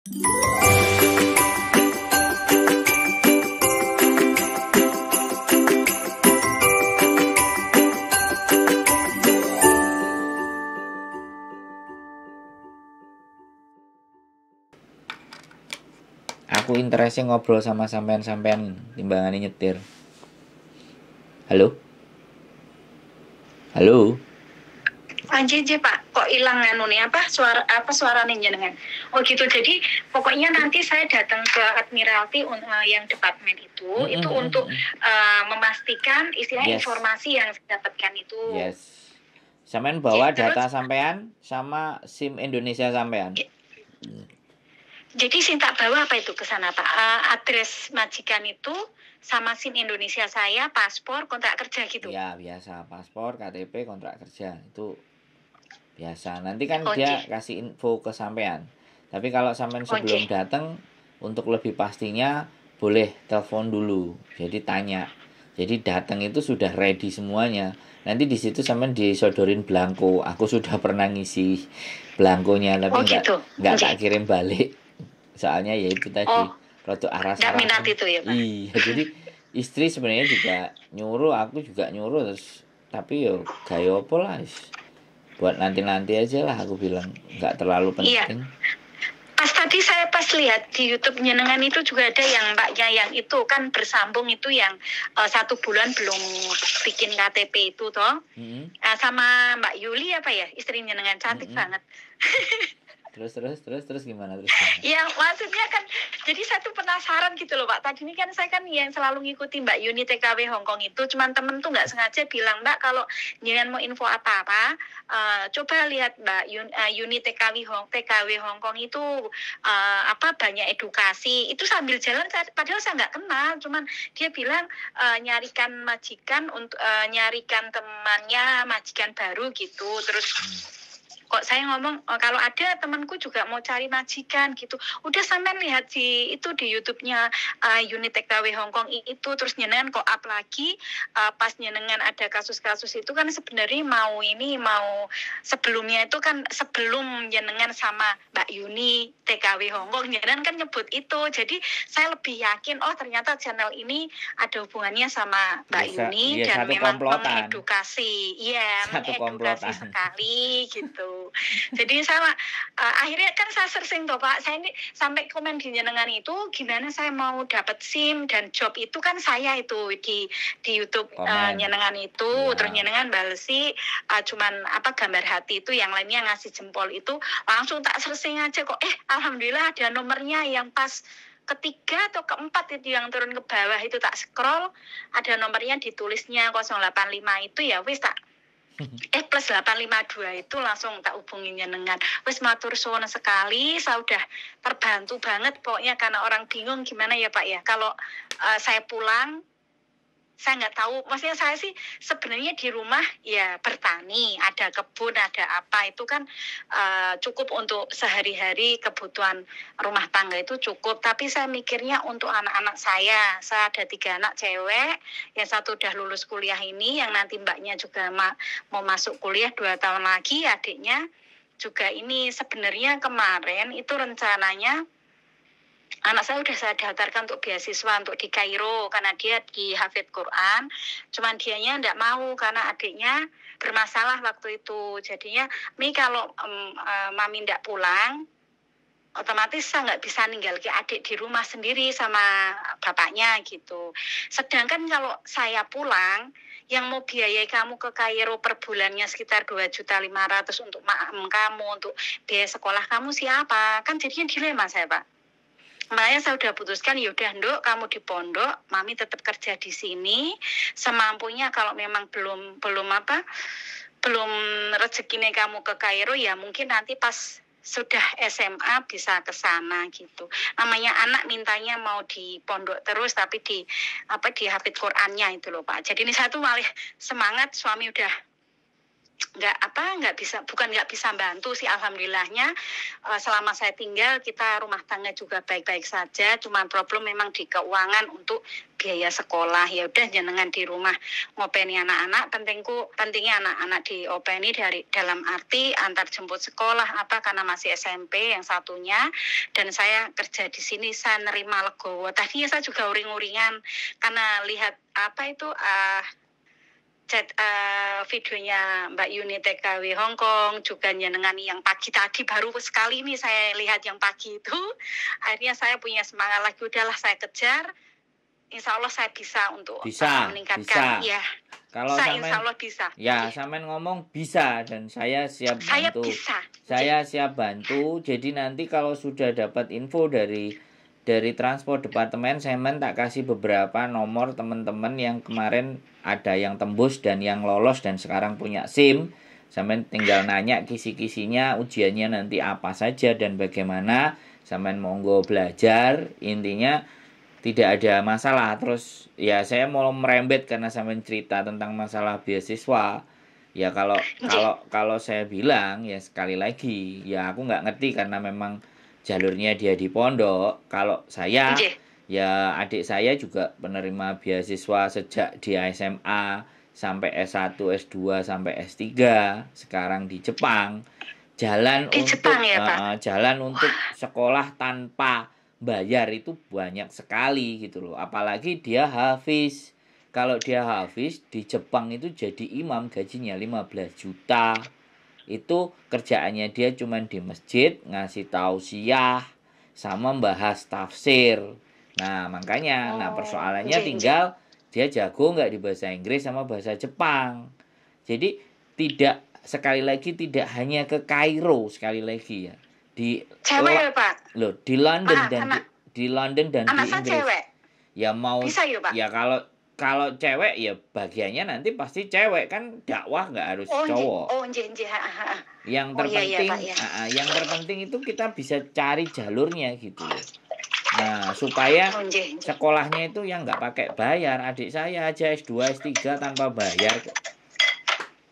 aku interestnya ngobrol sama sampean-sampean timbangannya nyetir. Halo? Halo? Pak JJ Pak kok hilang anu nih apa suara apa suara nih jenengan oh gitu jadi pokoknya nanti saya datang ke Admiralty uh, yang departemen itu mm -hmm. itu untuk uh, memastikan istilah yes. informasi yang saya dapatkan itu yes sampean bawa ya, data terus, sampean sama SIM Indonesia sampean Jadi jadi tak bawa apa itu ke sana Pak uh, address majikan itu sama SIM Indonesia saya, paspor, kontrak kerja gitu. Ya, biasa paspor, KTP, kontrak kerja. Itu biasa nanti kan dia kasih info ke sampean tapi kalau sampean sebelum dateng datang untuk lebih pastinya boleh telepon dulu jadi tanya jadi datang itu sudah ready semuanya nanti di situ sampean disodorin belangko aku sudah pernah ngisi belangkonya tapi nggak oh, nggak gitu. kirim balik soalnya ya itu tadi oh, rada aras-aras minat itu ya Pak. iya jadi istri sebenarnya juga nyuruh aku juga nyuruh terus tapi yo gayo apa buat nanti-nanti aja lah aku bilang nggak terlalu iya. penting. Iya. Pas tadi saya pas lihat di YouTube Nyenengan itu juga ada yang mbaknya yang itu kan bersambung itu yang uh, satu bulan belum bikin KTP itu toh. Mm -hmm. uh, sama Mbak Yuli apa ya istri Nyenengan cantik mm -hmm. banget. terus terus terus terus gimana terus gimana? ya maksudnya kan jadi satu penasaran gitu loh pak tadi ini kan saya kan yang selalu ngikuti mbak Yuni TKW Hongkong itu cuman temen tuh nggak sengaja bilang mbak kalau jangan mau info apa apa uh, eh, coba lihat mbak Yun, uh, Yuni TKW Hong TKW Hongkong itu uh, apa banyak edukasi itu sambil jalan padahal saya nggak kenal cuman dia bilang uh, nyarikan majikan untuk uh, nyarikan temannya majikan baru gitu terus hmm kok saya ngomong oh, kalau ada temanku juga mau cari majikan gitu udah sampean lihat si itu di YouTube-nya uh, unit TKW Hong Kong itu terus nyenengan kok up lagi uh, pas nyenengan ada kasus-kasus itu kan sebenarnya mau ini mau sebelumnya itu kan sebelum nyenengan sama Mbak Yuni TKW Hong Kong nyenengan kan nyebut itu jadi saya lebih yakin oh ternyata channel ini ada hubungannya sama Mbak Bisa, Yuni iya, dan memang komplotan. mengedukasi ya mengedukasi komplotan. sekali gitu jadi saya uh, akhirnya kan saya searching tuh pak saya ini sampai komen di jenengan itu gimana saya mau dapat sim dan job itu kan saya itu di di YouTube uh, oh, eh, nyenengan itu ya. terus nyenengan balesi uh, cuman apa gambar hati itu yang lainnya ngasih jempol itu langsung tak searching aja kok eh alhamdulillah ada nomornya yang pas ketiga atau keempat itu yang turun ke bawah itu tak scroll ada nomornya ditulisnya 085 itu ya wis tak Mm-hmm. eh plus 852 itu langsung tak hubungin dengan wis matur suwun sekali saya udah terbantu banget pokoknya karena orang bingung gimana ya Pak ya kalau uh, saya pulang saya nggak tahu maksudnya saya sih sebenarnya di rumah ya bertani ada kebun ada apa itu kan uh, cukup untuk sehari-hari kebutuhan rumah tangga itu cukup tapi saya mikirnya untuk anak-anak saya saya ada tiga anak cewek yang satu udah lulus kuliah ini yang nanti mbaknya juga ma mau masuk kuliah dua tahun lagi adiknya juga ini sebenarnya kemarin itu rencananya anak saya sudah saya daftarkan untuk beasiswa untuk di Kairo karena dia di Hafid Quran cuman dianya tidak mau karena adiknya bermasalah waktu itu jadinya mi kalau um, uh, mami tidak pulang otomatis saya nggak bisa ninggal ke adik di rumah sendiri sama bapaknya gitu. Sedangkan kalau saya pulang, yang mau biayai kamu ke Kairo per bulannya sekitar 2 juta 500 untuk makam kamu, untuk biaya sekolah kamu siapa? Kan jadinya dilema saya, Pak makanya saya sudah putuskan yaudah dok kamu di pondok mami tetap kerja di sini semampunya kalau memang belum belum apa belum rezekinya kamu ke Kairo ya mungkin nanti pas sudah SMA bisa ke sana gitu. Namanya anak mintanya mau di pondok terus tapi di apa di hafid Qurannya itu loh Pak. Jadi ini satu malah semangat suami udah nggak apa nggak bisa bukan nggak bisa bantu sih alhamdulillahnya eh, selama saya tinggal kita rumah tangga juga baik-baik saja cuman problem memang di keuangan untuk biaya sekolah ya udah jenengan di rumah ngopeni anak-anak pentingku pentingnya anak-anak diopeni dari dalam arti antar jemput sekolah apa karena masih SMP yang satunya dan saya kerja di sini saya nerima legowo tadinya saya juga uring-uringan karena lihat apa itu uh, chat uh, videonya Mbak Yuni TKW Hong Kong juga nyenengan yang pagi tadi baru sekali ini saya lihat yang pagi itu akhirnya saya punya semangat lagi udahlah saya kejar Insya Allah saya bisa untuk eh, bisa, meningkatkan bisa. ya kalau saya samen, insya Allah bisa. Ya, okay. samen ngomong bisa dan saya siap bantu. bisa. Saya siap bantu. Jadi nanti kalau sudah dapat info dari dari transport departemen, saya tak kasih beberapa nomor teman-teman yang kemarin ada yang tembus dan yang lolos dan sekarang punya SIM sampean tinggal nanya kisi-kisinya ujiannya nanti apa saja dan bagaimana sampean monggo belajar intinya tidak ada masalah terus ya saya mau merembet karena sampean cerita tentang masalah beasiswa ya kalau kalau kalau saya bilang ya sekali lagi ya aku nggak ngerti karena memang jalurnya dia di pondok kalau saya ya adik saya juga penerima beasiswa sejak di SMA sampai S1, S2 sampai S3 sekarang di Jepang. Jalan di untuk Jepang ya, Uh, jalan untuk sekolah tanpa bayar itu banyak sekali gitu loh. Apalagi dia hafiz. Kalau dia hafiz di Jepang itu jadi imam gajinya 15 juta. Itu kerjaannya dia cuman di masjid ngasih tausiah sama bahas tafsir Nah, makanya, nah, oh. nah persoalannya tinggal dia jago nggak di bahasa Inggris sama bahasa Jepang. Jadi tidak sekali lagi tidak hanya ke Kairo sekali lagi ya di cewek ya, Pak. Loh, di London dan anak, di, di London dan di Inggris. Cewek. Ya mau Bisa ya, Pak. ya kalau kalau cewek ya bagiannya nanti pasti cewek kan dakwah nggak harus oh, cowok. Oh, nje, nje, ha, ha. Yang oh, terpenting, iya, iya, Pak, iya. Uh, yang terpenting itu kita bisa cari jalurnya gitu. Nah, supaya oh, iya, iya. sekolahnya itu yang nggak pakai bayar. Adik saya aja S2, S3 tanpa bayar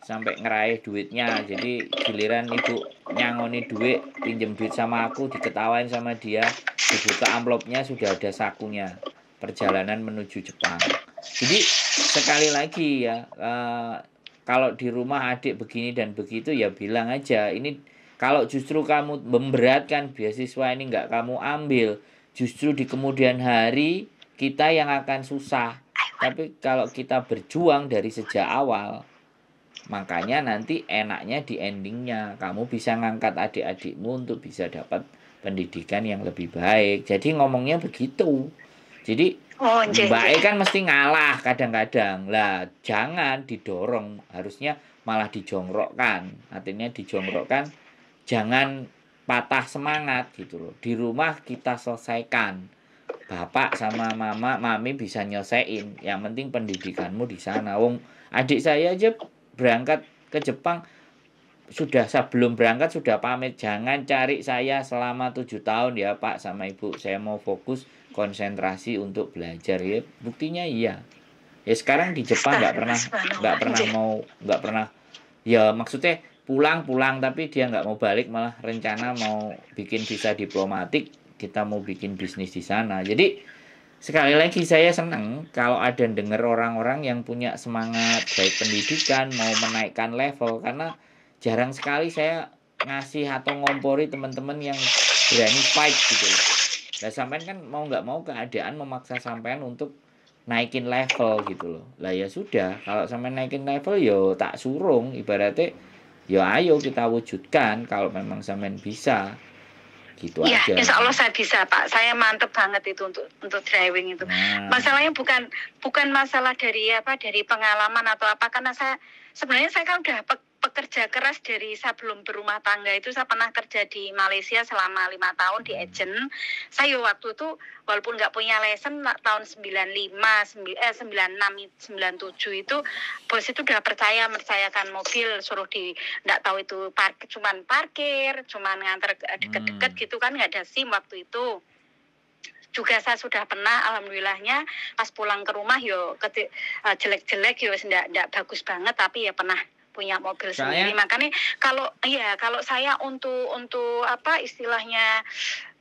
sampai ngeraih duitnya. Jadi giliran ibu nyangoni duit, pinjem duit sama aku, diketawain sama dia. Dibuka amplopnya sudah ada sakunya. Perjalanan menuju Jepang. Jadi sekali lagi ya, uh, kalau di rumah adik begini dan begitu ya bilang aja. Ini kalau justru kamu memberatkan beasiswa ini nggak kamu ambil, justru di kemudian hari kita yang akan susah. Tapi kalau kita berjuang dari sejak awal, makanya nanti enaknya di endingnya kamu bisa ngangkat adik-adikmu untuk bisa dapat pendidikan yang lebih baik. Jadi ngomongnya begitu. Jadi oh, baik e kan mesti ngalah kadang-kadang. Lah, jangan didorong, harusnya malah dijongrokkan, Artinya dijongrokkan, jangan patah semangat gitu loh di rumah kita selesaikan bapak sama mama mami bisa nyelesain yang penting pendidikanmu di sana wong adik saya aja berangkat ke Jepang sudah sebelum berangkat sudah pamit jangan cari saya selama tujuh tahun ya pak sama ibu saya mau fokus konsentrasi untuk belajar ya buktinya iya ya sekarang di Jepang nggak pernah nggak pernah mau nggak pernah ya maksudnya pulang-pulang tapi dia nggak mau balik malah rencana mau bikin visa diplomatik kita mau bikin bisnis di sana jadi sekali lagi saya senang kalau ada dengar orang-orang yang punya semangat baik pendidikan mau menaikkan level karena jarang sekali saya ngasih atau ngompori teman-teman yang berani fight gitu lah sampean kan mau nggak mau keadaan memaksa sampean untuk naikin level gitu loh lah ya sudah kalau sampean naikin level yo ya tak surung ibaratnya ya ayo kita wujudkan kalau memang sampean bisa gitu ya, aja. Insya Allah saya bisa Pak. Saya mantep banget itu untuk untuk driving itu. Nah. Masalahnya bukan bukan masalah dari apa dari pengalaman atau apa karena saya sebenarnya saya kan udah pekerja keras dari saya belum berumah tangga itu saya pernah kerja di Malaysia selama lima tahun di agent saya waktu itu walaupun nggak punya lesen tahun 95 eh, 96 97 itu bos itu udah percaya mercayakan mobil suruh di nggak tahu itu park, cuman parkir cuman nganter deket-deket hmm. gitu kan nggak ada SIM waktu itu juga saya sudah pernah alhamdulillahnya pas pulang ke rumah yo eh, jelek-jelek yo tidak bagus banget tapi ya pernah punya mobil Kaya. sendiri. Makanya kalau ya kalau saya untuk untuk apa istilahnya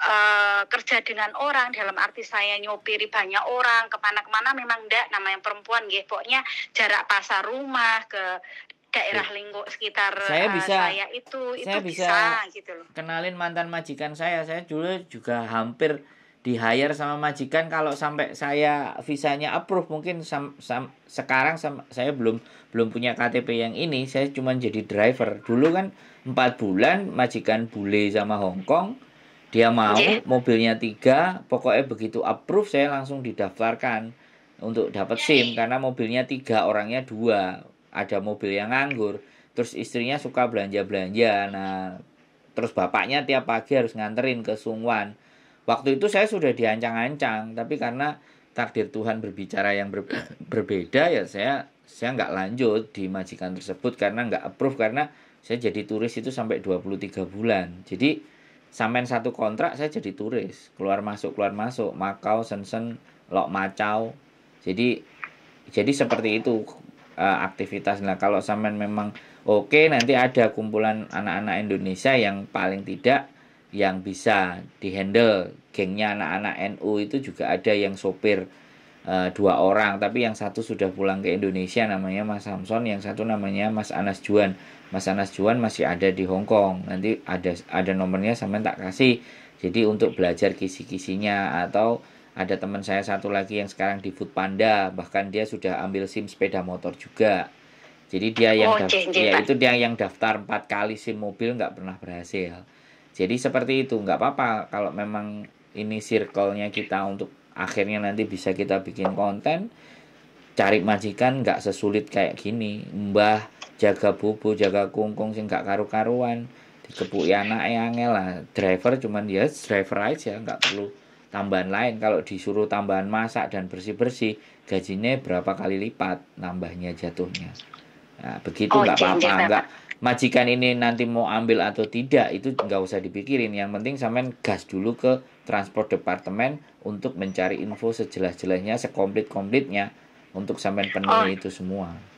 uh, kerja dengan orang dalam arti saya nyopiri banyak orang kemana-kemana memang enggak namanya perempuan gitu. Pokoknya jarak pasar rumah ke daerah iya. lingkup sekitar saya eh, bisa saya itu saya itu bisa, bisa gitu loh. Kenalin mantan majikan saya. Saya dulu juga hampir di hire sama majikan kalau sampai saya visanya approve mungkin sam, sam, sekarang sam, saya belum belum punya KTP yang ini saya cuma jadi driver dulu kan empat bulan majikan bule sama Hongkong dia mau yeah. mobilnya tiga pokoknya begitu approve saya langsung didaftarkan untuk dapat iya, iya. SIM karena mobilnya tiga orangnya dua ada mobil yang nganggur terus istrinya suka belanja belanja nah terus bapaknya tiap pagi harus nganterin ke Sungwan Waktu itu saya sudah diancang-ancang, tapi karena takdir Tuhan berbicara yang ber, berbeda ya saya saya nggak lanjut di majikan tersebut karena nggak approve karena saya jadi turis itu sampai 23 bulan. Jadi sampai satu kontrak saya jadi turis, keluar masuk keluar masuk Makau, Sensen, Lok Macau. Jadi jadi seperti itu uh, aktivitas. Nah, kalau sampean memang oke okay, nanti ada kumpulan anak-anak Indonesia yang paling tidak yang bisa dihandle gengnya anak-anak NU itu juga ada yang sopir e, dua orang tapi yang satu sudah pulang ke Indonesia namanya Mas Samson yang satu namanya Mas Anas Juan Mas Anas Juan masih ada di Hong Kong nanti ada ada nomornya sama tak kasih jadi untuk belajar kisi-kisinya atau ada teman saya satu lagi yang sekarang di Food Panda bahkan dia sudah ambil SIM sepeda motor juga jadi dia yang oh, daftar, ya itu dia yang daftar empat kali SIM mobil nggak pernah berhasil jadi seperti itu, nggak apa-apa kalau memang ini circle-nya kita untuk akhirnya nanti bisa kita bikin konten cari majikan nggak sesulit kayak gini mbah jaga bubu jaga kungkung sih nggak karu-karuan dikepuk ya anak eh, angel lah driver cuman dia ya, yes, driver aja nggak perlu tambahan lain kalau disuruh tambahan masak dan bersih-bersih gajinya berapa kali lipat nambahnya jatuhnya nah, begitu oh, nggak oh, apa-apa nggak majikan ini nanti mau ambil atau tidak itu nggak usah dipikirin yang penting sampean gas dulu ke transport departemen untuk mencari info sejelas-jelasnya sekomplit komplitnya untuk sampean penuhi oh. itu semua oh,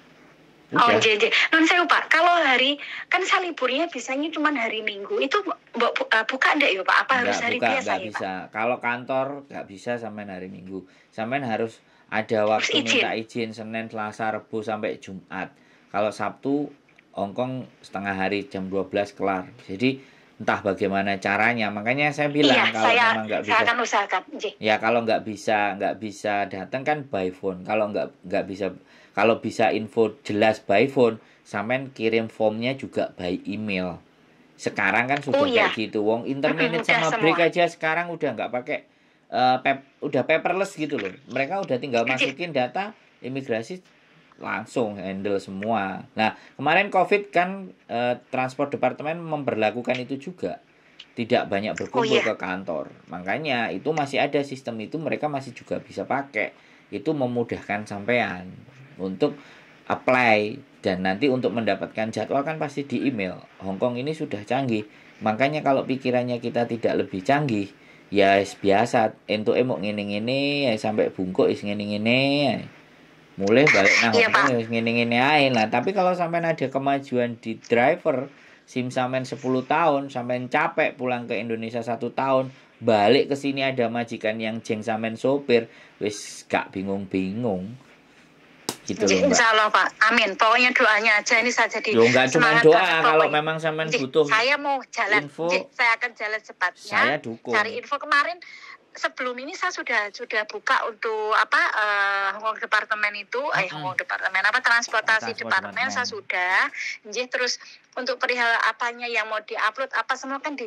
Udah. Oh, jadi, non saya lupa kalau hari kan saya liburnya biasanya cuma hari Minggu itu eh, buka enggak ya pak? Apa enggak, harus hari buka, biasa enggak ya, bisa. Kalau kantor nggak bisa sampean hari Minggu, sampean harus ada waktu minta izin Senin, Selasa, Rabu sampai Jumat. Kalau Sabtu Hongkong setengah hari jam 12 kelar. Jadi entah bagaimana caranya. Makanya saya bilang iya, kalau saya, memang nggak bisa, saya akan usahakan. ya kalau nggak bisa nggak bisa datang kan by phone. Kalau nggak nggak bisa kalau bisa info jelas by phone, sampean kirim formnya juga by email. Sekarang kan sudah oh, iya. kayak gitu, wong internet sama semua. break aja sekarang udah nggak pakai uh, pep, udah paperless gitu loh. Mereka udah tinggal masukin data imigrasi langsung handle semua. Nah, kemarin Covid kan eh, transport departemen memperlakukan itu juga. Tidak banyak berkumpul oh, iya. ke kantor. Makanya itu masih ada sistem itu mereka masih juga bisa pakai. Itu memudahkan sampean untuk apply dan nanti untuk mendapatkan jadwal kan pasti di email. Hongkong ini sudah canggih. Makanya kalau pikirannya kita tidak lebih canggih, ya biasa entuke emok ngene-ngene ya sampai bungkuk is ngene-ngene. Ya mulai balik nah iya, ngene ngini aja lah tapi kalau sampean ada kemajuan di driver sim sampean 10 tahun sampean capek pulang ke Indonesia satu tahun balik ke sini ada majikan yang jeng sampean sopir wis gak bingung-bingung gitu iya, loh Insya Allah Pak, amin. Pokoknya doanya aja ini saja di. Yo enggak cuma doa kalau pokoknya. memang sampean butuh. Saya mau jalan, info, saya akan jalan cepatnya. Saya dukung. Cari info kemarin sebelum ini saya sudah sudah buka untuk apa uh, Kong departemen itu eh Hong Kong Hongkong departemen apa transportasi, departemen saya sudah jadi terus untuk perihal apanya yang mau diupload apa semua kan di,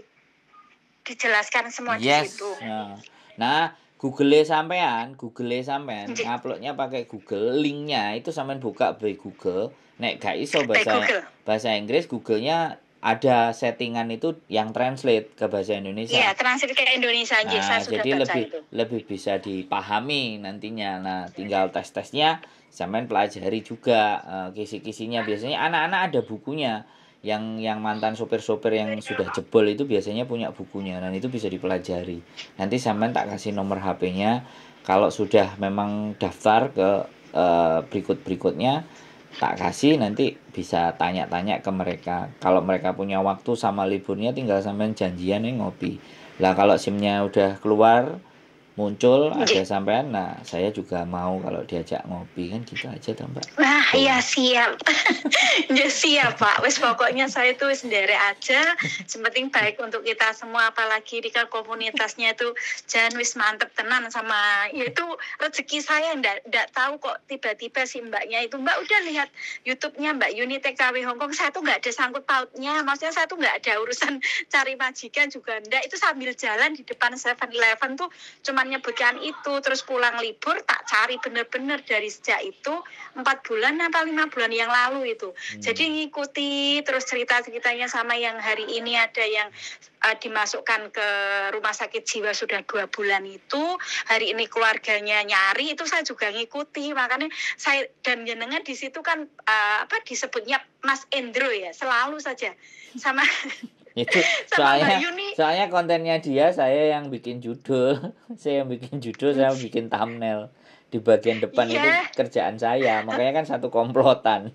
dijelaskan semua yes. di situ. Yeah. Nah, nah Google sampean, Google sampean, uploadnya pakai Google, linknya itu sampean buka by Google. Nek gak iso bahasa bahasa Inggris, Googlenya ada settingan itu yang translate ke bahasa Indonesia. Iya, translate ke Indonesia aja. Nah, jadi lebih itu. lebih bisa dipahami nantinya. Nah, tinggal tes-tesnya samain pelajari juga uh, kisi-kisinya. Biasanya anak-anak ada bukunya yang yang mantan sopir-sopir yang sudah jebol itu biasanya punya bukunya dan itu bisa dipelajari. Nanti sampean tak kasih nomor HP-nya kalau sudah memang daftar ke uh, berikut-berikutnya tak kasih nanti bisa tanya-tanya ke mereka kalau mereka punya waktu sama liburnya tinggal sampean janjian nih ngopi lah kalau simnya udah keluar muncul iya. ada sampean nah saya juga mau kalau diajak ngopi kan gitu aja tuh mbak nah oh. iya siap ya siap pak wes pokoknya saya tuh sendiri aja sementing baik untuk kita semua apalagi di komunitasnya itu jangan wis mantep tenan sama ya itu rezeki saya ndak ndak tahu kok tiba-tiba si mbaknya itu mbak udah lihat YouTube-nya mbak Yuni TKW Hongkong saya tuh nggak ada sangkut pautnya maksudnya saya tuh nggak ada urusan cari majikan juga ndak itu sambil jalan di depan Seven Eleven tuh cuma cuman nyebutkan itu terus pulang libur tak cari bener-bener dari sejak itu empat bulan atau lima bulan yang lalu itu hmm. jadi ngikuti terus cerita-ceritanya sama yang hari ini ada yang uh, dimasukkan ke rumah sakit jiwa sudah dua bulan itu hari ini keluarganya nyari itu saya juga ngikuti makanya saya dan jenengan di situ kan uh, apa disebutnya Mas Endro ya selalu saja sama itu soalnya soalnya kontennya dia saya yang bikin judul saya yang bikin judul saya yang bikin thumbnail di bagian depan yeah. itu kerjaan saya makanya kan satu komplotan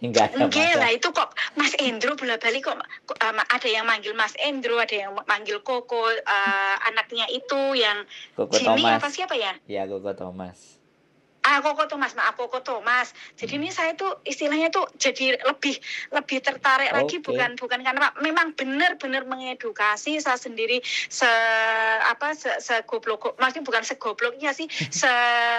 hingga ada Enggak lah itu kok Mas Endro bolak balik kok uh, ada yang manggil Mas Endro ada yang manggil Koko uh, anaknya itu yang Koko Jimmy Thomas. apa siapa ya? Ya Koko Thomas ah, aku kok tuh mas maaf aku tuh mas jadi ini saya tuh istilahnya tuh jadi lebih lebih tertarik okay. lagi bukan bukan karena memang benar-benar mengedukasi saya sendiri se apa se, se goblok maksudnya bukan segobloknya sih se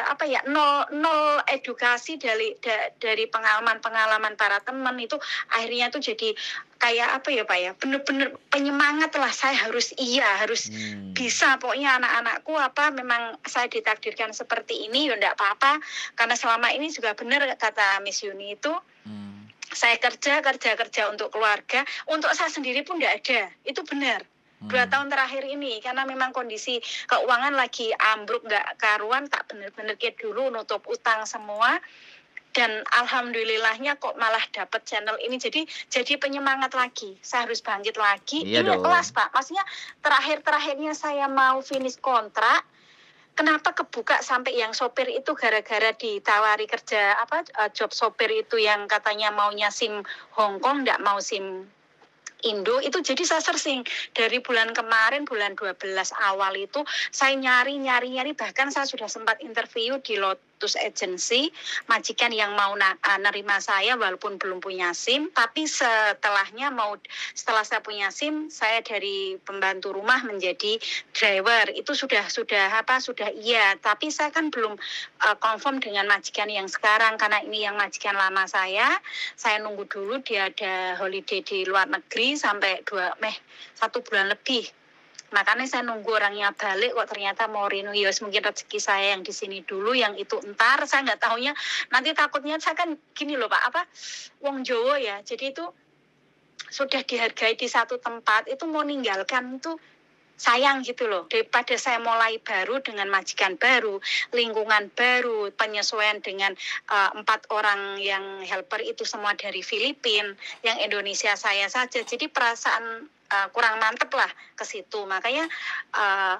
apa ya nol nol edukasi dari dari pengalaman pengalaman para teman itu akhirnya tuh jadi kayak apa ya pak ya benar-benar penyemangat lah saya harus iya harus hmm. bisa pokoknya anak-anakku apa memang saya ditakdirkan seperti ini ya enggak apa-apa karena selama ini juga benar kata Miss Yuni itu hmm. saya kerja kerja kerja untuk keluarga untuk saya sendiri pun enggak ada itu benar hmm. dua tahun terakhir ini karena memang kondisi keuangan lagi ambruk enggak karuan tak benar-benar kayak dulu nutup utang semua dan alhamdulillahnya kok malah dapat channel ini jadi jadi penyemangat lagi saya harus bangkit lagi iya ini ya dong. kelas pak maksudnya terakhir terakhirnya saya mau finish kontrak kenapa kebuka sampai yang sopir itu gara-gara ditawari kerja apa e, job sopir itu yang katanya maunya sim Hongkong, tidak mau sim Indo itu jadi saya searching dari bulan kemarin bulan 12 awal itu saya nyari nyari nyari bahkan saya sudah sempat interview di lot status agency, majikan yang mau na ah, nerima saya walaupun belum punya SIM, tapi setelahnya mau setelah saya punya SIM, saya dari pembantu rumah menjadi driver. Itu sudah sudah apa? Sudah iya, tapi saya kan belum uh, confirm dengan majikan yang sekarang karena ini yang majikan lama saya. Saya nunggu dulu dia ada holiday di luar negeri sampai dua meh satu bulan lebih makanya saya nunggu orangnya balik kok ternyata mau renew yos ya, mungkin rezeki saya yang di sini dulu yang itu entar saya nggak tahunya nanti takutnya saya kan gini loh pak apa wong Jowo ya jadi itu sudah dihargai di satu tempat itu mau ninggalkan tuh sayang gitu loh daripada saya mulai baru dengan majikan baru lingkungan baru penyesuaian dengan eh, empat orang yang helper itu semua dari Filipina yang Indonesia saya saja jadi perasaan uh, kurang mantep lah ke situ makanya uh,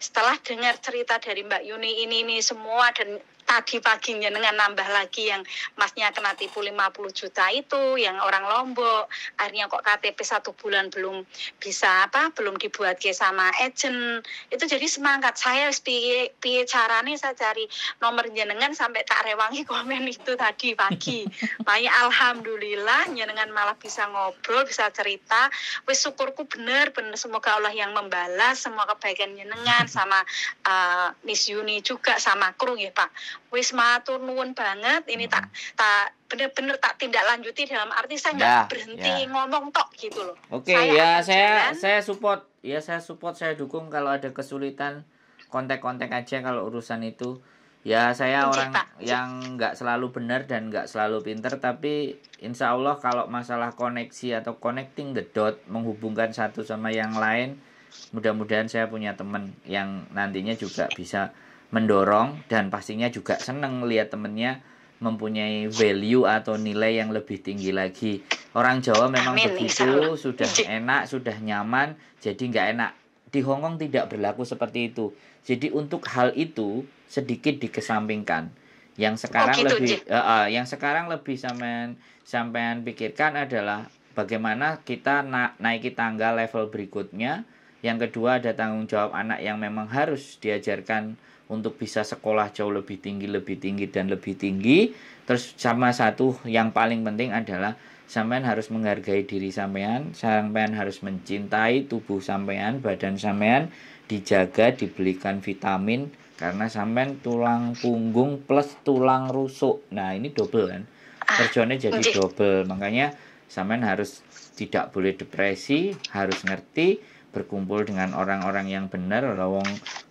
setelah dengar cerita dari Mbak Yuni ini ini semua dan tadi paginya dengan nambah lagi yang masnya kena tipu 50 juta itu yang orang Lombok akhirnya kok KTP satu bulan belum bisa apa belum dibuat ke sama agent itu jadi semangat saya piye piye carane saya cari nomor jenengan sampai tak rewangi komen itu tadi pagi banyak alhamdulillah jenengan malah bisa ngobrol bisa cerita wis syukurku bener bener semoga Allah yang membalas semua kebaikan jenengan sama uh, Miss Yuni juga sama kru ya Pak Wisma turun nuwun banget ini tak hmm. tak bener-bener tak tindak lanjuti dalam arti saya nggak ya, berhenti ya. ngomong tok gitu loh. Oke okay, ya saya jalan. saya support ya saya support saya dukung kalau ada kesulitan kontak-kontak aja kalau urusan itu ya saya Cita. orang yang nggak selalu benar dan nggak selalu pinter tapi insya Allah kalau masalah koneksi atau connecting the dot menghubungkan satu sama yang lain mudah-mudahan saya punya teman yang nantinya juga bisa mendorong dan pastinya juga seneng lihat temennya mempunyai value atau nilai yang lebih tinggi lagi. Orang Jawa memang Amin, begitu, sudah enak, sudah nyaman, jadi nggak enak. Di Hongkong tidak berlaku seperti itu. Jadi untuk hal itu sedikit dikesampingkan. Yang sekarang oh, gitu, lebih, uh, uh, yang sekarang lebih sampean sampean pikirkan adalah bagaimana kita na naiki tangga level berikutnya. Yang kedua ada tanggung jawab anak yang memang harus diajarkan untuk bisa sekolah jauh lebih tinggi, lebih tinggi dan lebih tinggi. Terus sama satu yang paling penting adalah sampean harus menghargai diri sampean, sampean harus mencintai tubuh sampean, badan sampean, dijaga, dibelikan vitamin karena sampean tulang punggung plus tulang rusuk. Nah, ini double kan. Kerjanya ah, jadi double. Makanya sampean harus tidak boleh depresi, harus ngerti berkumpul dengan orang-orang yang benar, lawang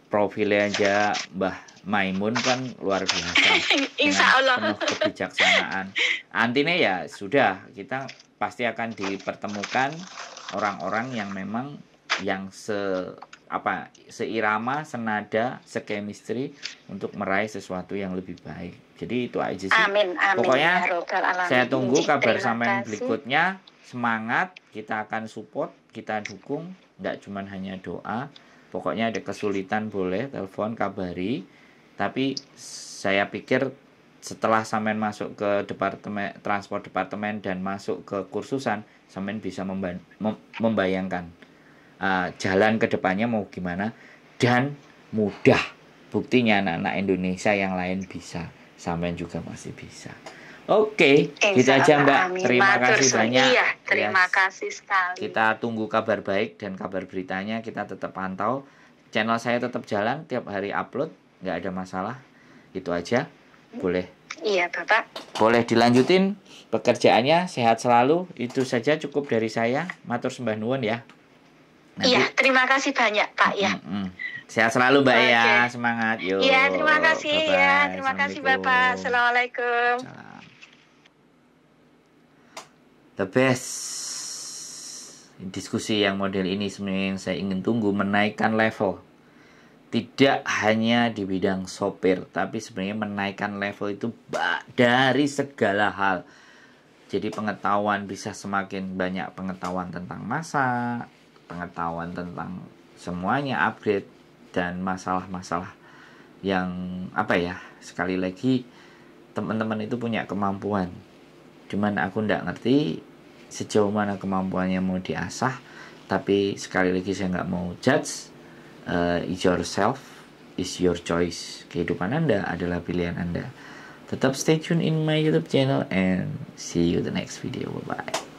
profilnya aja Mbah Maimun kan luar biasa Insya Allah. penuh kebijaksanaan antinya ya sudah kita pasti akan dipertemukan orang-orang yang memang yang se apa seirama senada sekemistri untuk meraih sesuatu yang lebih baik jadi itu aja sih amin, amin. pokoknya ya saya tunggu kabar sampai berikutnya semangat kita akan support kita dukung nggak cuma hanya doa pokoknya ada kesulitan boleh telepon kabari tapi saya pikir setelah Samen masuk ke departemen transport departemen dan masuk ke kursusan Samen bisa memba membayangkan uh, jalan kedepannya mau gimana dan mudah buktinya anak-anak Indonesia yang lain bisa Samen juga masih bisa Oke, okay, gitu aja Mbak. Amin. Terima Matur, kasih banyak. Iya, terima yes. kasih sekali. Kita tunggu kabar baik dan kabar beritanya kita tetap pantau. Channel saya tetap jalan tiap hari upload, nggak ada masalah. Itu aja. Boleh. Iya, Bapak. Boleh dilanjutin pekerjaannya sehat selalu. Itu saja cukup dari saya. Matur sembah nuwun ya. Nanti. Iya, terima kasih banyak, Pak ya. Mm -mm. Sehat selalu Mbak okay. ya, semangat yuk. Iya, terima kasih Bye ya, terima kasih Bapak. Assalamualaikum. Salam the best diskusi yang model ini sebenarnya yang saya ingin tunggu menaikkan level tidak hanya di bidang sopir tapi sebenarnya menaikkan level itu dari segala hal jadi pengetahuan bisa semakin banyak pengetahuan tentang masa pengetahuan tentang semuanya upgrade dan masalah-masalah yang apa ya sekali lagi teman-teman itu punya kemampuan cuman aku nggak ngerti sejauh mana kemampuannya mau diasah tapi sekali lagi saya nggak mau judge uh, is yourself is your choice kehidupan anda adalah pilihan anda tetap stay tune in my youtube channel and see you the next video bye bye